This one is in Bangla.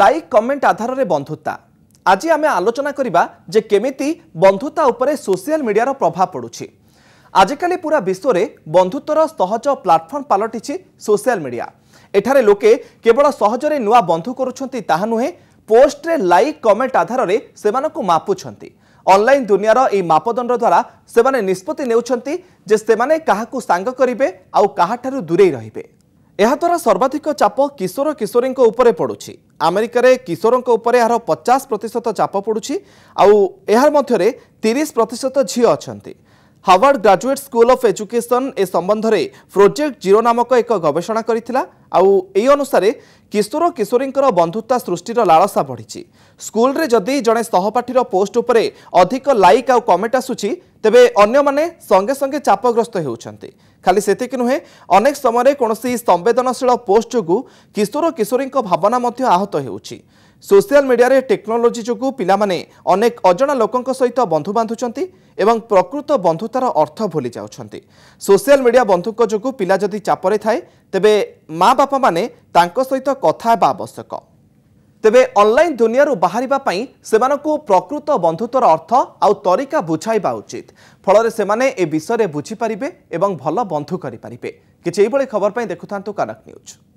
লাইক কমেন্ট আধারে বন্ধুতা আজি আমি আলোচনা করা যে কেমিতি বন্ধুতা উপরে সোশিয়াল মিডিয়ার প্রভাব পড়ুছি আজিকালি পুরা বিশ্বরে বন্ধুত্বর সহজ প্লাটফর্ম পালটিছি সোশিয়াল মিডিয়া এখানে লোকে কেবল সহজরে নূয়া বন্ধু করছেন তাহা নুহে পোস্টরে লাইক কমেন্ট আধারে সে মাপুছেন অনলাইন দুনিয়ার এই মাপদণ্ড দ্বারা সে নিষ্পতি নেউছেন যে সে কাহকু সাঙ্গ করবে আহঠার দূরেই রহবে ଏହାଦ୍ୱାରା ସର୍ବାଧିକ ଚାପ କିଶୋର କିଶୋରୀଙ୍କ ଉପରେ ପଡ଼ୁଛି ଆମେରିକାରେ କିଶୋରଙ୍କ ଉପରେ ଏହାର ପଚାଶ ପ୍ରତିଶତ ଚାପ ପଡ଼ୁଛି ଆଉ ଏହା ମଧ୍ୟରେ ତିରିଶ ପ୍ରତିଶତ ଝିଅ ଅଛନ୍ତି Harvard graduate school of education এ সম্বন্ধে প্রোজেক্ট জিরো নামক এক গবেষণা করেছিল এই অনুসারে কিশোর কিশোরীঙ্কর বন্ধুতা সৃষ্টির লালসা বড়ি স্কুলরে যদি জনে সহপাঠীর পোস্ট উপরে অধিক লাইক আ কমেন্ট আসুচি তেমন অন্য মানে সঙ্গে সঙ্গে চাপগ্রস্ত হচ্ছেন খালি সেতিক নুহে অনেক সময় কোণী সংবেদনশীল পোস্ট যোগ কিশোর কিশোরীঙ্ ভাবনা মধ্য আহত হচ্ছে সোশিয়াল মিডিয়ায় টেকনোলোজি যোগুঁ পিলামানে অনেক অজনা লোকঙ্ক সহিত বন্ধু বাঁধুଛନ୍ତି এবং প্রকৃত বন্ধুতার অর্থ ভুলি যাচ্ছেন সোশিয়াল মিডিয়া বন্ধুক যোগুঁ পিলা যদি চাপরে থাকে তেবে মা বাপা মানে তাঙ্ক সহিত কথা হওয়া আবশ্যক তেবে অনলাইন দুনিয়ার বাহারা সে প্রকৃত বন্ধুত্বর অর্থ আরিকা বুঝাইবা উচিত ফলরে সে এ বিষয়ে বুঝিপারে এবং ভাল বন্ধু করে পারে কিছু এইভাবে খবর পাই দেখু থাকে কানক নিউজ